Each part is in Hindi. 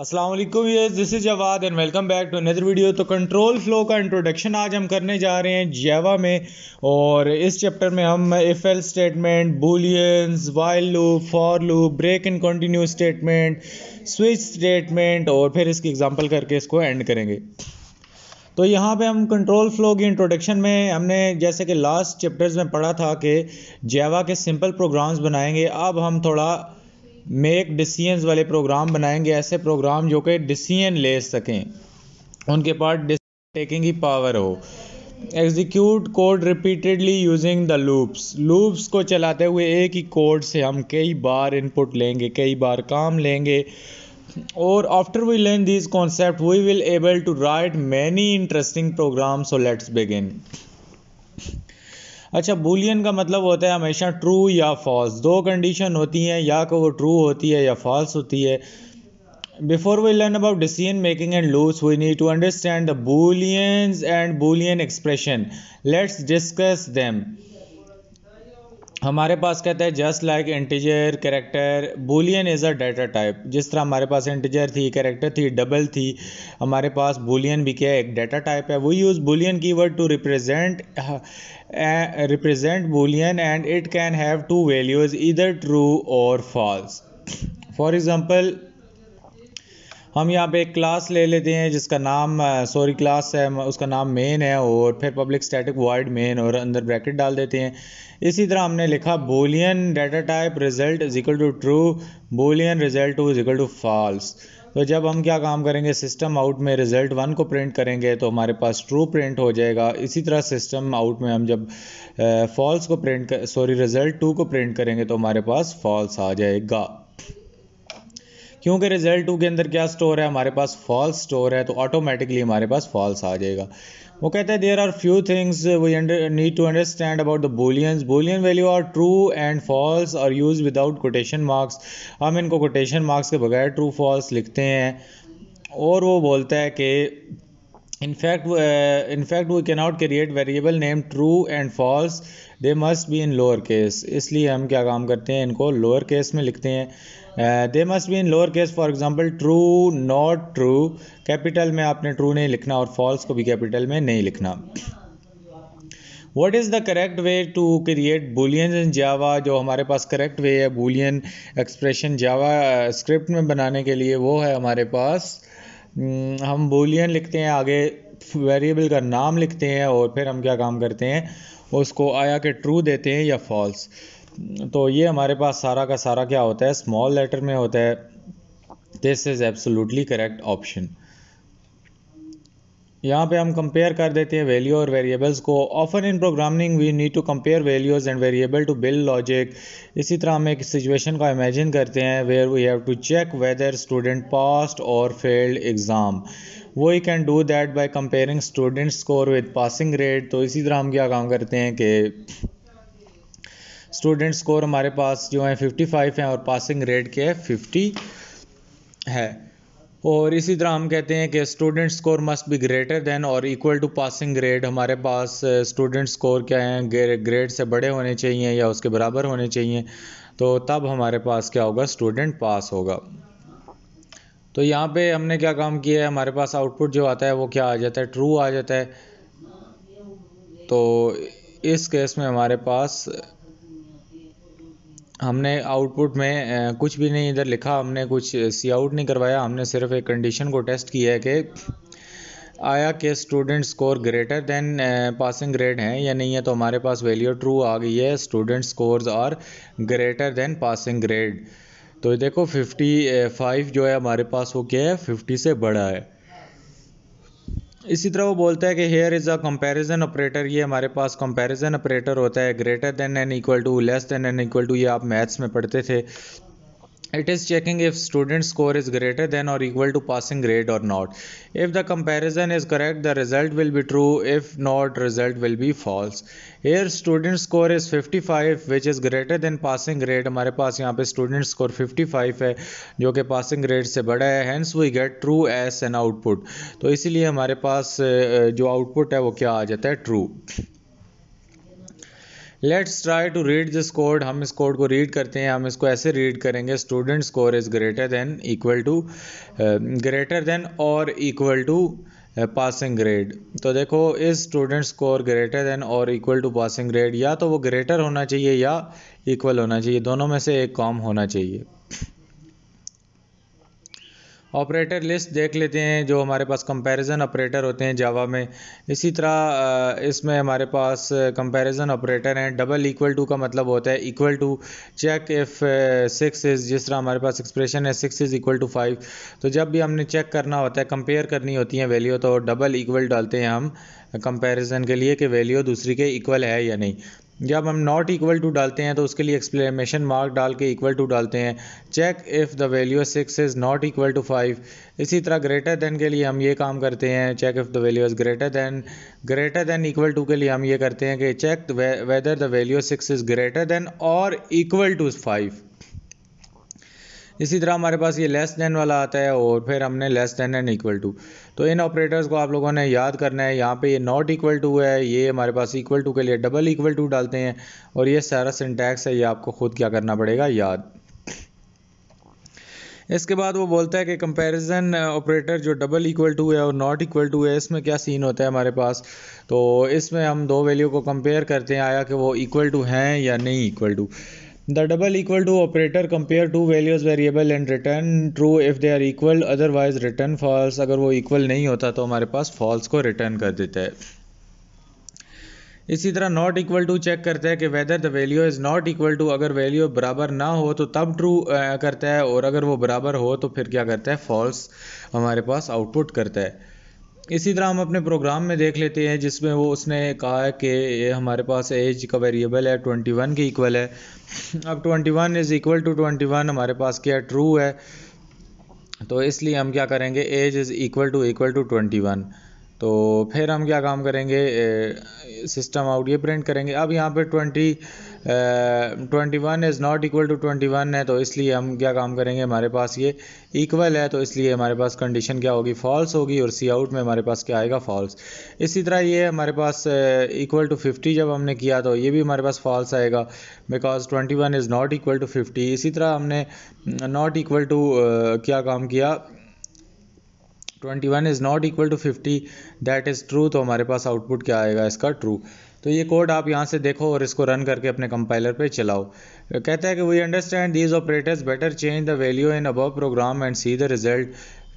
असलम ये this is Jawad and welcome back to another video तो कंट्रोल फ्लो का इंट्रोडक्शन आज हम करने जा रहे हैं जेवा में और इस चैप्टर में हम if else statement booleans while loop for loop break and continue statement switch statement और फिर इसकी एग्जांपल करके इसको एंड करेंगे तो यहाँ पे हम कंट्रोल फ्लो की इंट्रोडक्शन में हमने जैसे कि लास्ट चैप्टर्स में पढ़ा था कि जेवा के सिंपल प्रोग्राम्स बनाएंगे अब हम थोड़ा मेक डिसीजंस वाले प्रोग्राम बनाएंगे ऐसे प्रोग्राम जो कि डिसीजन ले सकें उनके पास डिसीजन टेकिंग की पावर हो execute code repeatedly using the loops loops को चलाते हुए एक ही कोड से हम कई बार इनपुट लेंगे कई बार काम लेंगे और after we learn this concept we will able to write many interesting program so let's begin अच्छा बुलियन का मतलब होता है हमेशा ट्रू या फॉल्स दो कंडीशन होती हैं या को तो वो ट्रू होती है या फॉल्स होती है before we learn about decision making and loops we need to understand the booleans and boolean expression let's discuss them हमारे पास कहते हैं just like integer character boolean is a data type जिस तरह हमारे पास इंटीजर थी कैरेक्टर थी डबल थी हमारे पास बोलियन भी क्या है एक डाटा टाइप है we use boolean keyword to represent represent boolean and it can have to values इधर ट्रू और फॉल्स फॉर एग्ज़ाम्पल हम यहाँ पे एक क्लास ले लेते हैं जिसका नाम सॉरी क्लास है उसका नाम मेन है और फिर पब्लिक स्टैटिक वर्ड मेन और अंदर ब्रैकेट डाल देते हैं इसी तरह हमने लिखा boolean data type result is equal to true boolean result two is equal to false तो जब हम क्या काम करेंगे सिस्टम आउट में रिजल्ट वन को प्रिंट करेंगे तो हमारे पास ट्रू प्रिंट हो जाएगा इसी तरह सिस्टम आउट में हम जब फॉल्स को प्रिंट सॉरी रिजल्ट टू को प्रिंट करेंगे तो हमारे पास फॉल्स आ जाएगा क्योंकि रिजल्ट टू के अंदर क्या स्टोर है हमारे पास फॉल्स स्टोर है तो ऑटोमेटिकली हमारे पास फॉल्स आ जाएगा वो कहते हैं there are few things we need to understand about the booleans boolean value are true and false और यूज विदाउट कोटेशन मार्क्स हम इनको कोटेशन मार्क्स के बगैर ट्रू फॉल्स लिखते हैं और वो बोलता है कि in fact uh, in fact we cannot create variable name true and false they must be in lower case इसलिए हम क्या काम करते हैं इनको लोअर केस में लिखते हैं they must be in lower case for example true not true capital में आपने ट्रू नहीं लिखना और फॉल्स को भी कैपिटल में नहीं लिखना what is the correct way to create boolean in Java जो हमारे पास करेक्ट वे है बुलियन एक्सप्रेशन जावा स्क्रिप्ट में बनाने के लिए वो है हमारे पास हम्म, हम बोलियन लिखते हैं आगे वेरिएबल का नाम लिखते हैं और फिर हम क्या काम करते हैं उसको आया के ट्रू देते हैं या फॉल्स तो ये हमारे पास सारा का सारा क्या होता है स्मॉल लेटर में होता है this is absolutely correct option यहाँ पे हम कंपेयर कर देते हैं वैल्यू और वेरिएबल्स को often in programming we need to compare values and variable to build logic इसी तरह हम एक सिचुएशन का इमेजिन करते हैं where we have to check whether student passed और failed exam he can do that by comparing student score with passing rate तो इसी तरह हम क्या काम करते हैं कि स्टूडेंट स्कोर हमारे पास जो है 55 हैं और पासिंग रेट के 50 है और इसी तरह हम कहते हैं कि student score must be greater than और इक्वल टू पासिंग ग्रेड हमारे पास स्टूडेंट स्कोर क्या है ग्रेड से बड़े होने चाहिए या उसके बराबर होने चाहिए तो तब हमारे पास क्या होगा स्टूडेंट पास होगा तो यहाँ पे हमने क्या काम किया है हमारे पास आउटपुट जो आता है वो क्या आ जाता है ट्रू आ जाता है तो इस केस में हमारे पास हमने आउटपुट में कुछ भी नहीं इधर लिखा हमने कुछ सी आउट नहीं करवाया हमने सिर्फ एक कंडीशन को टेस्ट किया है कि आया कि student score greater than passing grade हैं या नहीं है तो हमारे पास वैल्यू ट्रू आ गई है student scores are greater than passing grade तो देखो 55 जो है हमारे पास वो क्या है 50 से बड़ा है इसी तरह वो बोलता है कि here is a comparison operator ये हमारे पास कंपैरिजन ऑपरेटर होता है greater than and equal to less than and equal to ये आप मैथ्स में पढ़ते थे it is checking if student score is greater than or equal to passing grade or not if the comparison is correct the result will be true if not result will be false here student score is 55 which is greater than passing grade हमारे पास यहाँ पे student score 55 है जो कि passing grade से बड़ा है hence we get true as an output तो इसीलिए हमारे पास जो output है वो क्या आ जाता है true let's try to read this code हम इस कोड को रीड करते हैं हम इसको ऐसे रीड करेंगे student score is greater than equal to greater than और इक्वल टू पासिंग ग्रेड तो देखो इस स्टूडेंट स्कोर ग्रेटर देन और इक्वल टू पासिंग ग्रेड या तो वो ग्रेटर होना चाहिए या इक्वल होना चाहिए दोनों में से एक कॉम होना चाहिए ऑपरेटर लिस्ट देख लेते हैं जो हमारे पास कंपैरिजन ऑपरेटर होते हैं जावा में इसी तरह इसमें हमारे पास कंपैरिजन ऑपरेटर हैं डबल इक्वल टू का मतलब होता है equal to check if six is जिस तरह हमारे पास एक्सप्रेशन है six is equal to five तो जब भी हमने चेक करना होता है कंपेयर करनी होती है वैल्यू तो डबल इक्वल डालते हैं हम कंपेरिज़न के लिए कि वैल्यू दूसरी के इक्वल है या नहीं जब हम नॉट इक्वल टू डालते हैं तो उसके लिए एक्सप्लेमेशन मार्क डाल के इक्वल टू डालते हैं check if the value six is not equal to five इसी तरह ग्रेटर देन के लिए हम ये काम करते हैं check if the value is greater than greater than equal to के लिए हम ये करते हैं कि check whether the value six is greater than और इक्वल टू फाइव इसी तरह हमारे पास ये लेस देन वाला आता है और फिर हमने less than and equal to तो इन ऑपरेटर्स को आप लोगों ने याद करना है यहाँ पे ये नॉट इक्वल टू है ये हमारे पास इक्वल टू के लिए डबल इक्वल टू डालते हैं और ये सारा सिंटैक्स है ये आपको खुद क्या करना पड़ेगा याद इसके बाद वो बोलता है कि कंपैरिजन ऑपरेटर uh, जो डबल इक्वल टू है और नॉट इक्वल टू है इसमें क्या सीन होता है हमारे पास तो इसमें हम दो वैल्यू को कंपेयर करते हैं आया कि वो इक्वल टू हैं या नहीं equal to the double equal to operator compare two values variable and return true if they are equal otherwise return false अगर वो इक्वल नहीं होता तो हमारे पास फॉल्स को रिटर्न कर देता है इसी तरह नॉट इक्वल टू चेक करता है कि whether the value is not equal to अगर वैल्यू बराबर ना हो तो तब ट्रू करता है और अगर वो बराबर हो तो फिर क्या करता है फॉल्स हमारे पास आउटपुट करता है इसी तरह हम अपने प्रोग्राम में देख लेते हैं जिसमें वो उसने कहा है कि ये हमारे पास एज का वेरिएबल है ट्वेंटी वन के इक्वल है अब twenty one is equal to twenty one हमारे पास क्या ट्रू है तो इसलिए हम क्या करेंगे age is equal to equal to twenty one तो फिर हम क्या काम करेंगे सिस्टम आउट ये प्रिंट करेंगे अब यहाँ पर twenty twenty one is not equal to twenty one है तो इसलिए हम क्या काम करेंगे हमारे पास ये इक्वल है तो इसलिए हमारे पास कंडीशन क्या होगी फॉल्स होगी और सी आउट में हमारे पास क्या आएगा फॉल्स इसी तरह ये हमारे पास इक्वल टू फिफ्टी जब हमने किया तो ये भी हमारे पास फॉल्स आएगा because twenty one is not equal to fifty इसी तरह हमने नॉट इक्वल टू क्या काम किया twenty one is not equal to fifty that is true तो हमारे पास आउटपुट क्या आएगा इसका ट्रू तो ये कोड आप यहाँ से देखो और इसको रन करके अपने कंपाइलर पे चलाओ कहता है कि we understand these operators better change the value in above program and see the result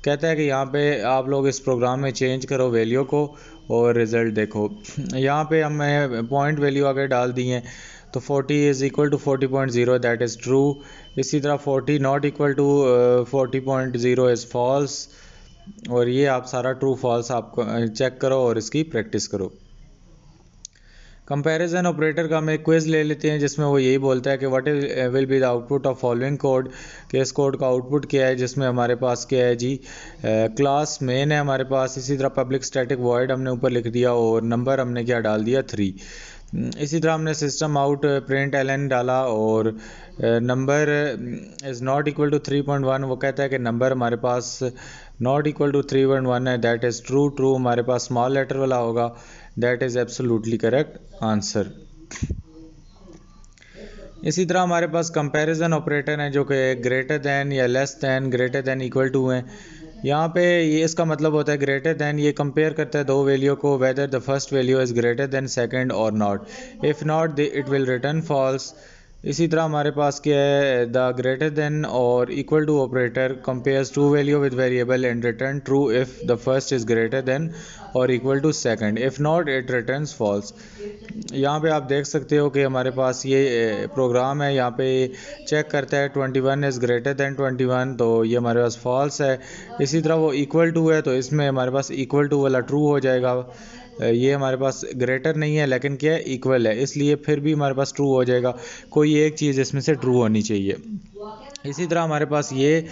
कहता है कि यहाँ पे आप लोग इस प्रोग्राम में चेंज करो वैल्यू को और रिज़ल्ट देखो यहाँ पे हमने पॉइंट वैल्यू आगे डाल दी है तो 40 is equal to 40.0 point zero that is true इसी तरह 40 not equal to 40.0 point zero is false और ये आप सारा ट्रू फॉल्स आप चेक करो और इसकी प्रैक्टिस करो कंपैरिजन ऑपरेटर का हम एक क्वेज ले लेते हैं जिसमें वो यही बोलता है कि what will be the output of following code कि इस कोड का आउटपुट क्या है जिसमें हमारे पास क्या है जी क्लास uh, मेन है हमारे पास इसी तरह पब्लिक स्टैटिक वर्ड हमने ऊपर लिख दिया और नंबर हमने क्या डाल दिया थ्री hmm, इसी तरह हमने सिस्टम आउट प्रिंट एल डाला और number is not equal to three point one वो कहता है कि नंबर हमारे पास not equal to three point one है दैट इज़ ट्रू ट्रू हमारे पास स्मॉल लेटर वाला होगा that is absolutely correct answer इसी तरह हमारे पास कंपैरिजन ऑपरेटर हैं जो कि ग्रेटर दैन या less than greater than equal to हैं यहाँ पे ये इसका मतलब होता है ग्रेटर दैन ये कंपेयर करता है दो वैल्यू को whether the first value is greater than second और not if not it will return false इसी तरह हमारे पास क्या है द ग्रेटर देन और equal to operator compares two value with variable and return true if the first is greater than और equal to second if not it return false यहाँ पे आप देख सकते हो कि हमारे पास ये प्रोग्राम है यहाँ पे चेक करता है 21 इज़ ग्रेटर देन ट्वेंटी तो ये हमारे पास फॉल्स है इसी तरह वो इक्वल टू है तो इसमें हमारे पास इक्वल टू वाला ट्रू हो जाएगा ये हमारे पास ग्रेटर नहीं है लेकिन क्या है इक्वल है इसलिए फिर भी हमारे पास ट्रू हो जाएगा कोई एक चीज़ इसमें से ट्रू होनी चाहिए इसी तरह हमारे पास ये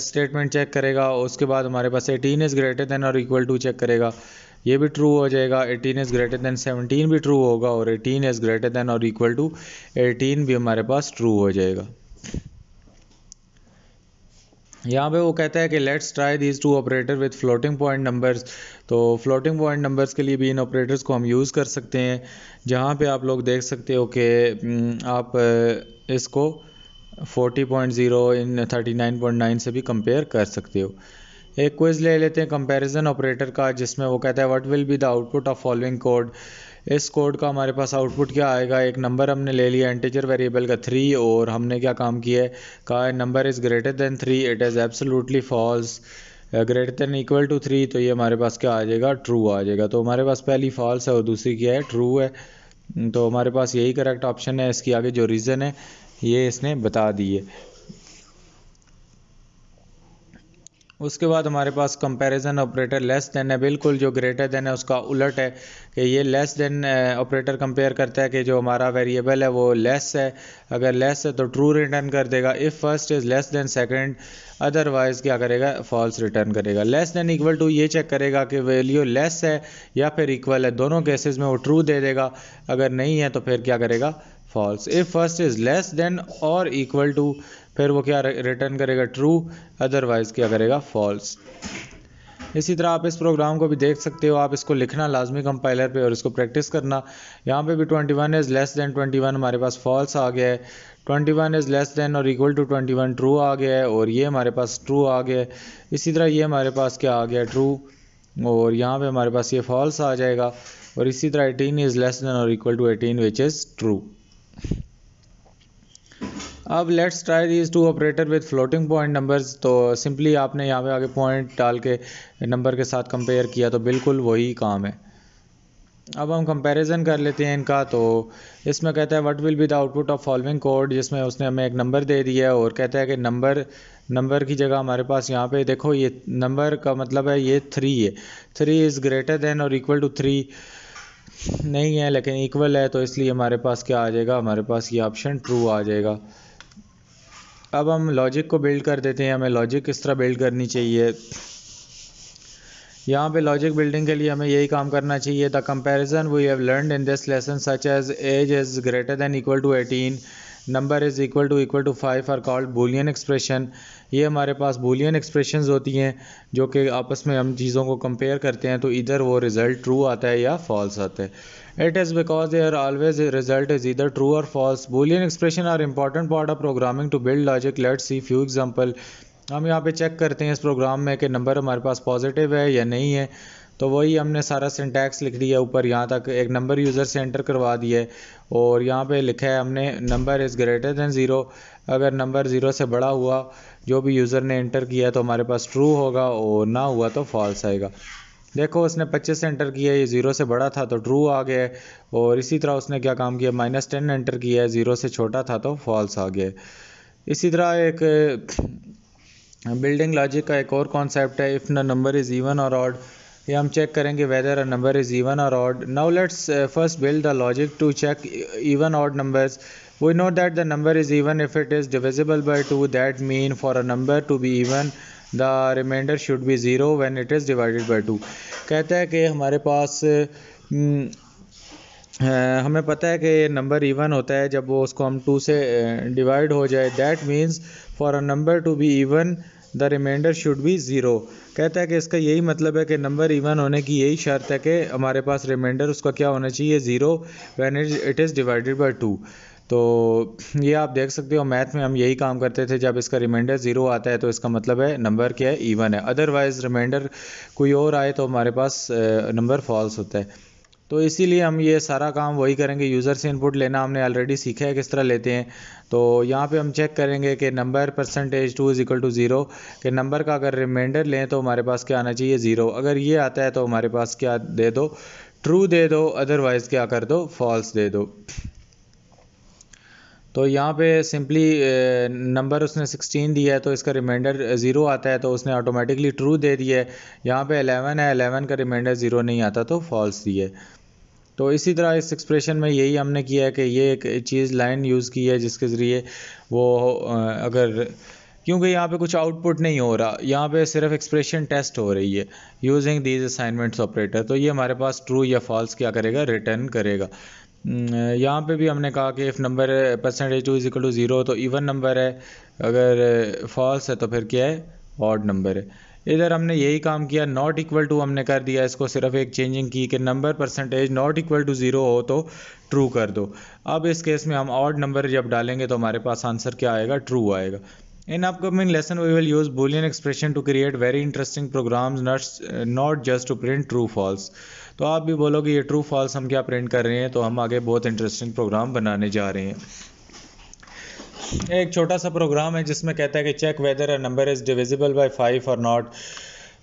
स्टेटमेंट चेक करेगा उसके बाद हमारे पास एटीन इज़ ग्रेटर देन और इक्वल टू चेक करेगा ये भी ट्रू हो जाएगा 18 इज़ ग्रेटर देन 17 भी ट्रू होगा और 18 इज़ ग्रेटर देन और इक्वल टू 18 भी हमारे पास ट्रू हो जाएगा यहाँ पे वो कहता है कि let's try these two operator with floating point numbers तो फ्लोटिंग पॉइंट नंबर्स के लिए भी इन ऑपरेटर्स को हम यूज़ कर सकते हैं जहाँ पे आप लोग देख सकते हो कि हम्म, आप इसको 40.0 इन 39.9 से भी कंपेयर कर सकते हो एक क्विज ले लेते हैं कंपैरिजन ऑपरेटर का जिसमें वो कहता है what will be the output of following code इस कोड का हमारे पास आउटपुट क्या आएगा एक नंबर हमने ले लिया इंटीजर वेरिएबल का थ्री और हमने क्या काम किया है कहा number is greater than three it is absolutely false greater than equal to three तो ये हमारे पास क्या आ जाएगा ट्रू आ जाएगा तो हमारे पास पहली फॉल्स है और दूसरी क्या है ट्रू है तो हमारे पास यही करेक्ट ऑप्शन है इसकी आगे जो रीज़न है ये इसने बता दी है उसके बाद हमारे पास कंपैरिजन ऑपरेटर लेस देन है बिल्कुल जो ग्रेटर देन है उसका उलट है कि ये लेस देन ऑपरेटर कंपेयर करता है कि जो हमारा वेरिएबल है वो लेस है अगर लेस है तो ट्रू रिटर्न कर देगा if first is less than second otherwise क्या करेगा फॉल्स रिटर्न करेगा लेस देन इक्वल टू ये चेक करेगा कि वैल्यू लेस है या फिर इक्वल है दोनों केसेज में वो ट्रू दे देगा अगर नहीं है तो फिर क्या करेगा false if first is less than और इक्वल टू फिर वो क्या रिटर्न करेगा ट्रू अदरवाइज़ क्या करेगा फॉल्स इसी तरह आप इस प्रोग्राम को भी देख सकते हो आप इसको लिखना लाजमी कंपाइलर पे और इसको प्रैक्टिस करना यहाँ पे भी 21 इज़ लेस देन 21 हमारे पास फॉल्स आ गया है 21 इज़ लेस देन और इक्वल टू 21 ट्रू आ गया है और ये हमारे पास ट्रू आ गया है इसी तरह ये हमारे पास क्या आ गया ट्रू और यहाँ पे हमारे पास ये फॉल्स आ जाएगा और इसी तरह एटीन इज़ लेस देन और equal to eighteen which is true अब let's try these two operator with floating point numbers तो सिंपली आपने यहाँ पे आगे पॉइंट डाल के नंबर के साथ कंपेयर किया तो बिल्कुल वही काम है अब हम कंपैरिजन कर लेते हैं इनका तो इसमें कहता है what will be the output of following code जिसमें उसने हमें एक नंबर दे दिया है और कहता है कि नंबर नंबर की जगह हमारे पास यहाँ पे देखो ये नंबर का मतलब है ये थ्री है थ्री इज़ ग्रेटर देन और इक्वल टू थ्री नहीं है लेकिन इक्वल है तो इसलिए हमारे पास क्या आ जाएगा हमारे पास ये ऑप्शन ट्रू आ जाएगा अब हम लॉजिक को बिल्ड कर देते हैं हमें लॉजिक किस तरह बिल्ड करनी चाहिए यहाँ पे लॉजिक बिल्डिंग के लिए हमें यही काम करना चाहिए the comparison we have learn in this lesson such as age is greater than equal to eighteen number is equal to equal to five are called boolean expression ये हमारे पास बोलियन एक्सप्रेशन होती हैं जो कि आपस में हम चीज़ों को कंपेयर करते हैं तो इधर वो रिज़ल्ट ट्रू आता है या फॉल्स आता है it is because there always result is either true और false boolean expression are important part of programming to build logic let see few example हम यहाँ पे चेक करते हैं इस प्रोग्राम में कि नंबर हमारे पास पॉजिटिव है या नहीं है तो वही हमने सारा सिंटैक्स लिख दिया ऊपर यहाँ तक एक नंबर यूज़र से एंटर करवा दिए और यहाँ पे लिखा है हमने number is greater than zero अगर नंबर ज़ीरो से बड़ा हुआ जो भी यूज़र ने एंटर किया तो हमारे पास ट्रू होगा और ना हुआ तो फॉल्स आएगा देखो उसने 25 एंटर किया ये ज़ीरो से बड़ा था तो ट्रू आ गया और इसी तरह उसने क्या काम किया माइनस टेन एंटर किया है ज़ीरो से छोटा था तो फॉल्स आ गया इसी तरह एक बिल्डिंग लॉजिक का एक और कॉन्सेप्ट है if a number is even और ऑड ये हम चेक करेंगे वेदर नंबर इज़ इवन और odd now let's first build the logic to check even odd numbers we know that the number is even if it is divisible by two that mean for a number to be even the reminder should be zero when it is divided by two कहता है कि हमारे पास हम्म, हमें पता है कि नंबर इवन होता है जब वो उसको हम टू से डिवाइड हो जाए that means for a number to be even the reminder should be zero कहता है कि इसका यही मतलब है कि नंबर इवन होने की यही शर्त है कि हमारे पास रिमाइंडर उसका क्या होना चाहिए zero when it it is divided by two तो ये आप देख सकते हो मैथ में हम यही काम करते थे जब इसका रिमाइंडर ज़ीरो आता है तो इसका मतलब है नंबर क्या है इवन है अदरवाइज़ रिमाइंडर कोई और आए तो हमारे पास नंबर फॉल्स होता है तो इसीलिए हम ये सारा काम वही करेंगे यूज़र से इनपुट लेना हमने ऑलरेडी सीखा है किस तरह लेते हैं तो यहाँ पे हम चेक करेंगे कि number percentage two is equal to zero कि नंबर का अगर रिमाइंडर लें तो हमारे पास क्या आना चाहिए ज़ीरो अगर ये आता है तो हमारे पास क्या दे दो ट्रू दे दो अदरवाइज़ क्या कर दो फॉल्स दे दो तो यहाँ पे सिंपली नंबर उसने 16 दिया है तो इसका रिमाइंडर ज़ीरो आता है तो उसने ऑटोमेटिकली ट्रू दे दिया है यहाँ पे 11 है 11 का रिमाइंडर ज़ीरो नहीं आता तो फॉल्स दिया है तो इसी तरह इस एक्सप्रेशन में यही हमने किया है कि ये एक चीज़ लाइन यूज़ की है जिसके ज़रिए वो अगर क्योंकि यहाँ पे कुछ आउटपुट नहीं हो रहा यहाँ पे सिर्फ एक्सप्रेशन टेस्ट हो रही है यूजिंग दीज असाइनमेंट्स ऑपरेटर तो ये हमारे पास ट्रू या फॉल्स क्या करेगा रिटर्न करेगा यहाँ पे भी हमने कहा कि if number percentage two is equal to zero तो इवन नंबर है अगर फॉल्स है तो फिर क्या है ऑड नंबर है इधर हमने यही काम किया नॉट इक्वल टू हमने कर दिया इसको सिर्फ एक चेंजिंग की कि number percentage not equal to zero हो तो ट्रू कर दो अब इस केस में हम ऑड नंबर जब डालेंगे तो हमारे पास आंसर क्या आएगा ट्रू आएगा in upcoming lesson we will use boolean expression to create very interesting programs, not, not just to print true false तो आप भी बोलोगे ये ट्रू फॉल्स हम क्या प्रिंट कर रहे हैं तो हम आगे बहुत इंटरेस्टिंग प्रोग्राम बनाने जा रहे हैं एक छोटा सा प्रोग्राम है जिसमें कहता है कि check whether a number is divisible by five और नॉट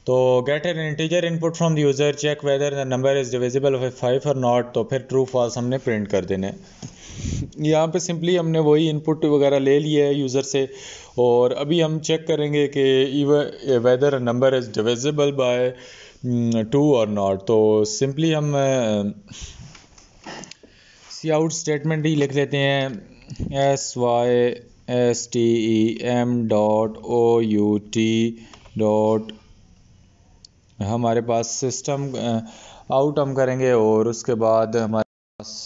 तो get an integer input from the user check whether the number is divisible by five और नॉट तो फिर ट्रू फॉल्स हमने प्रिंट कर देने यहाँ पे सिंपली हमने वही इनपुट वगैरह ले लिया है यूज़र से और अभी हम चेक करेंगे कि whether number is divisible by two और नॉट तो सिंपली हम सी आउट स्टेटमेंट ही लिख लेते हैं S Y S T E M dot O U T dot हमारे पास सिस्टम आउट हम करेंगे और उसके बाद हमारे पास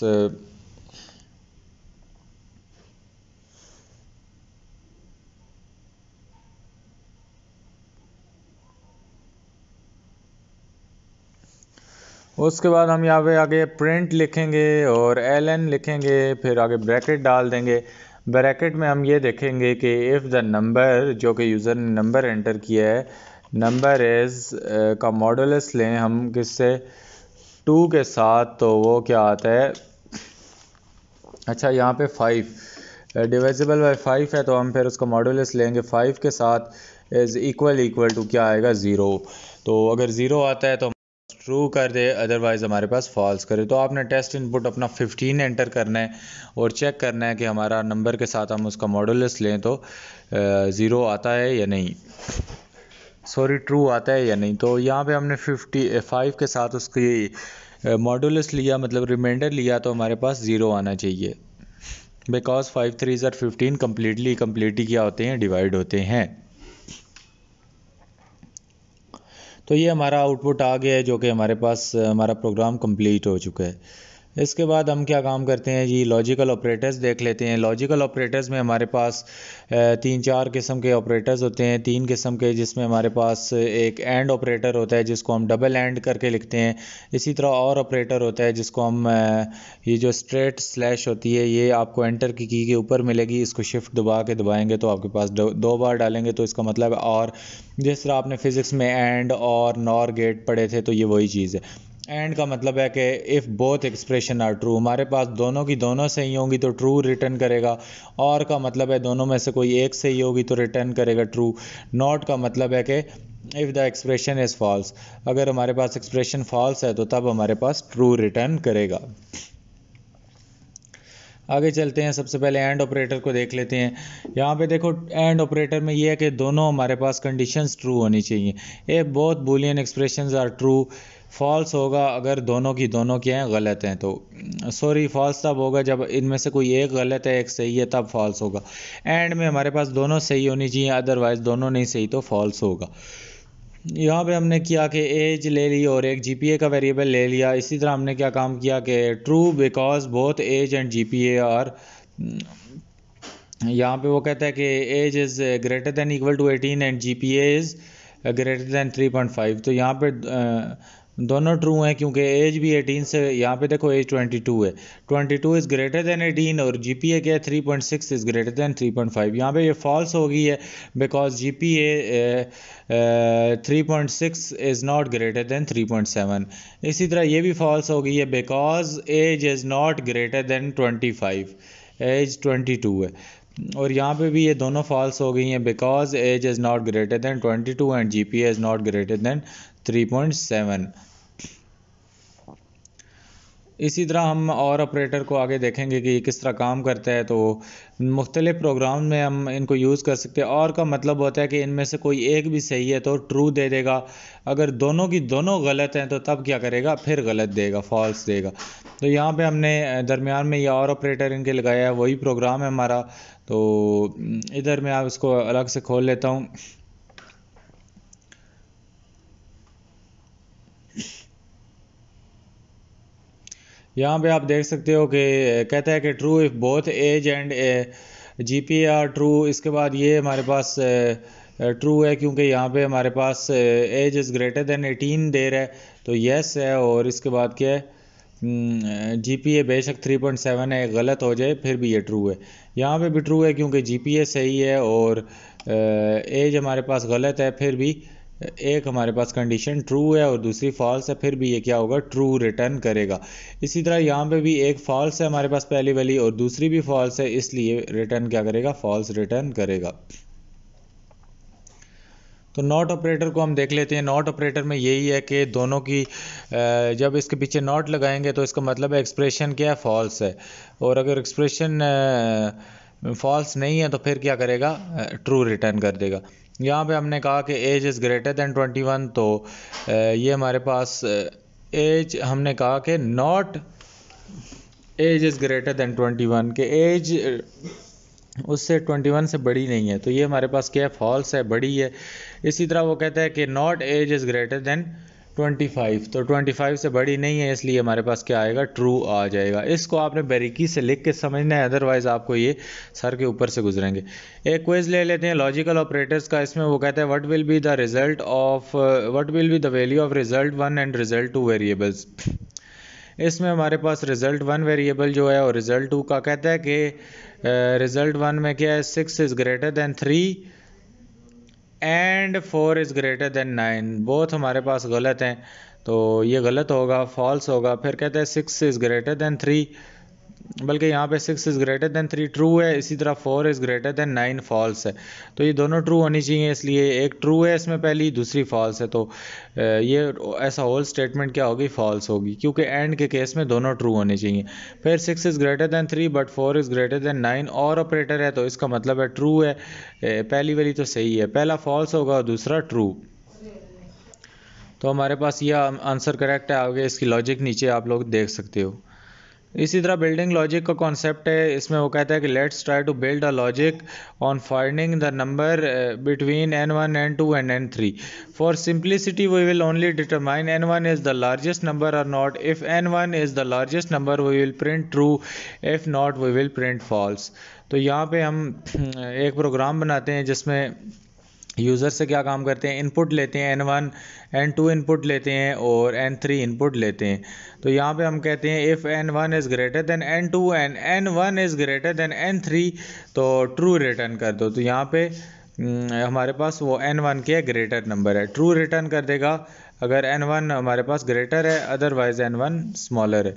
उसके बाद हम यहाँ पे आगे प्रिंट लिखेंगे और एल एन लिखेंगे फिर आगे ब्रैकेट डाल देंगे ब्रैकेट में हम ये देखेंगे कि इफ़ द नंबर जो कि यूज़र ने नंबर एंटर किया है नंबर इज़ का मॉडलस लें हम किससे टू के साथ तो वो क्या आता है अच्छा यहाँ पे फाइव डिवाइजेबल बाय फाइव है तो हम फिर उसका मॉडुलस लेंगे फाइव के साथ इज़ इक्वल इक्वल टू क्या आएगा ज़ीरो तो अगर ज़ीरो आता है तो ट्रू कर दे अदरवाइज़ हमारे पास फॉल्स करे तो आपने टेस्ट इनपुट अपना 15 एंटर करना है और चेक करना है कि हमारा नंबर के साथ हम उसका मॉडुलस लें तो ज़ीरो आता है या नहीं सॉरी ट्रू आता है या नहीं तो यहाँ पे हमने फिफ्टी फाइव के साथ उसकी मॉडुलस लिया मतलब रिमाइंडर लिया तो हमारे पास ज़ीरो आना चाहिए बिकॉज फाइव थ्री ज़र फिफ्टीन कम्प्लीटली कम्प्लीटली क्या होते हैं डिवाइड होते हैं तो ये हमारा आउटपुट आ गया है जो कि हमारे पास हमारा प्रोग्राम कंप्लीट हो चुका है इसके बाद हम क्या काम करते हैं जी लॉजिकल ऑपरेटर्स देख लेते हैं लॉजिकल ऑपरेटर्स में हमारे पास तीन चार किस्म के ऑपरेटर्स होते हैं तीन किस्म के जिसमें हमारे पास एक एंड ऑपरेटर होता है जिसको हम डबल एंड करके लिखते हैं इसी तरह और ऑपरेटर होता है जिसको हम ये जो स्ट्रेट स्लैश होती है ये आपको एंटर की की के ऊपर मिलेगी इसको शिफ्ट दबा के दबाएँगे तो आपके पास दो बार डालेंगे तो इसका मतलब और जिस तरह आपने फिज़िक्स में एंड और नॉर गेट पढ़े थे तो ये वही चीज़ है एंड का मतलब है कि if both expression are true हमारे पास दोनों की दोनों सही होंगी तो ट्रू रिटर्न करेगा और का मतलब है दोनों में से कोई एक सही होगी तो रिटर्न करेगा ट्रू नॉट का मतलब है कि if the expression is false अगर हमारे पास एक्सप्रेशन फॉल्स है तो तब हमारे पास ट्रू रिटर्न करेगा आगे चलते हैं सबसे पहले एंड ऑपरेटर को देख लेते हैं यहाँ पे देखो एंड ऑपरेटर में ये है कि दोनों हमारे पास कंडीशंस ट्रू होनी चाहिए a both boolean expressions are true false होगा अगर दोनों की दोनों क्या हैं गलत हैं तो सॉरी फॉल्स तब होगा जब इनमें से कोई एक गलत है एक सही है तब फॉल्स होगा एंड में हमारे पास दोनों सही होनी चाहिए अदरवाइज़ दोनों नहीं सही तो फॉल्स होगा यहाँ पे हमने किया कि एज ले ली और एक जी का वेरिएबल ले लिया इसी तरह हमने क्या काम किया कि true because both age and P are यहाँ पे वो कहता है कि age is greater than equal to eighteen and G P A is greater than three point five तो यहाँ पे दोनों ट्रू हैं क्योंकि एज भी एटीन से यहाँ पे देखो एज ट्वेंटी टू है twenty two is greater than eighteen और जी पी ए क्या है three point six is greater than three point five यहाँ पर ये फॉल्स हो गई है because G P A three point six is not greater than three point seven इसी तरह ये भी फॉल्स हो गई है because age is not greater than twenty five age twenty two है और यहाँ पे भी ये दोनों फॉल्स हो गई हैं because age is not greater than twenty two and G P is not greater than three point seven इसी तरह हम और ऑपरेटर को आगे देखेंगे कि किस तरह काम करता है तो मुख्तलिफ़ प्रोग्राम में हम इनको यूज़ कर सकते हैं और का मतलब होता है कि इनमें से कोई एक भी सही है तो ट्रू दे देगा अगर दोनों की दोनों गलत हैं तो तब क्या करेगा फिर गलत देगा फॉल्स देगा तो यहाँ पे हमने दरमियान में ये और ऑपरेटर इनके लगाया है वही प्रोग्राम है हमारा तो इधर मैं आप इसको अलग से खोल लेता हूँ यहाँ पे आप देख सकते हो कि कहता है कि true if both age and G P are true इसके बाद ये हमारे पास ट्रू है क्योंकि यहाँ पे हमारे पास age is greater than eighteen दे रहा है तो येस है और इसके बाद क्या है जी पी ए बेशक थ्री पॉइंट सेवन है गलत हो जाए फिर भी ये ट्रू है यहाँ पे भी ट्रू है क्योंकि जी पी ए सही है और एज हमारे पास गलत है फिर भी एक हमारे पास कंडीशन ट्रू है और दूसरी फॉल्स है फिर भी ये क्या होगा ट्रू रिटर्न करेगा इसी तरह यहाँ पे भी एक फॉल्स है हमारे पास पहली वाली और दूसरी भी फॉल्स है इसलिए रिटर्न क्या करेगा फॉल्स रिटर्न करेगा तो नॉट ऑपरेटर को हम देख लेते हैं नॉट ऑपरेटर में यही है कि दोनों की जब इसके पीछे नॉट लगाएंगे तो इसका मतलब है एक्सप्रेशन क्या है फॉल्स है और अगर एक्सप्रेशन फॉल्स नहीं है तो फिर क्या करेगा ट्रू रिटर्न कर देगा यहाँ पे हमने कहा कि एज इज़ ग्रेटर देन 21 तो ये हमारे पास एज हमने कहा कि not age is greater than 21 के एज उससे 21 से बड़ी नहीं है तो ये हमारे पास क्या है फॉल्स है बड़ी है इसी तरह वो कहता है कि not age is greater than 25 तो 25 से बड़ी नहीं है इसलिए हमारे पास क्या आएगा ट्रू आ जाएगा इसको आपने बारीकी से लिख के समझना है अदरवाइज आपको ये सर के ऊपर से गुजरेंगे एक क्वेज ले लेते हैं लॉजिकल ऑपरेटर्स का इसमें वो कहते हैं what will be the result of what will be the value of result one and result two variables इसमें हमारे पास रिजल्ट वन वेरिएबल जो है और रिजल्ट टू का कहता है कि रिजल्ट वन में क्या है six is greater than three and four is greater than nine both हमारे पास गलत हैं तो ये गलत होगा फॉल्स होगा फिर कहते हैं six is greater than three बल्कि यहाँ पे six is greater than three true है इसी तरह four is greater than nine false है तो ये दोनों ट्रू होनी चाहिए इसलिए एक ट्रू है इसमें पहली दूसरी फॉल्स है तो ये ऐसा होल स्टेटमेंट क्या होगी फॉल्स होगी क्योंकि एंड के केस में दोनों ट्रू होने चाहिए फिर six is greater than three but four is greater than nine और ऑपरेटर है तो इसका मतलब है ट्रू है पहली वाली तो सही है पहला फॉल्स होगा और दूसरा ट्रू तो हमारे पास यह आंसर करेक्ट है आगे इसकी लॉजिक नीचे आप लोग देख सकते हो इसी तरह बिल्डिंग लॉजिक का कॉन्सेप्ट है इसमें वो कहता है कि let's try to build a logic on finding the number between n one n two and n three for simplicity we will only determine n one is the largest number और not if n one is the largest number we will print true if not we will print false तो यहाँ पे हम uh, एक प्रोग्राम बनाते हैं जिसमें यूज़र से क्या काम करते हैं इनपुट लेते हैं n one n two input लेते हैं और एन थ्री इनपुट लेते हैं तो यहाँ पे हम कहते हैं if n one is greater than n two n n one is greater than n three तो ट्रू रिटर्न कर दो तो यहाँ पे हम्म, हमारे पास वो एन वन के ग्रेटर नंबर है ट्रू रिटर्न कर देगा अगर एन वन हमारे पास ग्रेटर है अदरवाइज एन वन स्मॉलर है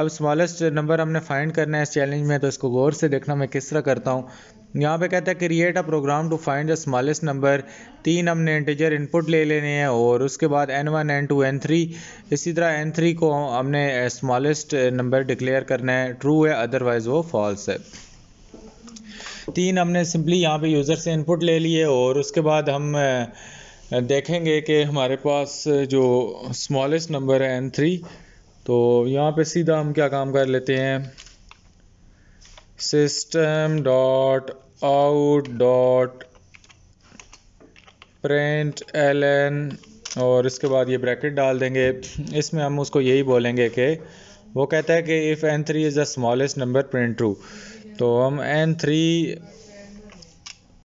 अब स्मॉलेस्ट नंबर हमने फाइंड करना है इस चैलेंज में तो इसको गौर से देखना मैं किस तरह करता हूँ यहाँ पे कहता है create a program to find the smallest number तीन हमने इंटीजर इनपुट ले लेने हैं और उसके बाद n one n two n three इसी तरह एन थ्री को हमने स्मॉलेस्ट नंबर डिक्लेयर करना है ट्रू है अदरवाइज वो फॉल्स है तीन हमने सिंपली यहाँ पे यूज़र से इनपुट ले लिए और उसके बाद हम देखेंगे कि हमारे पास जो स्मॉलेस्ट नंबर है एन थ्री तो यहाँ पे सीधा हम क्या काम कर लेते हैं system dot out dot print ln और इसके बाद ये ब्रैकेट डाल देंगे इसमें हम उसको यही बोलेंगे कि वो कहता है कि if n three is the smallest number print true तो हम एन थ्री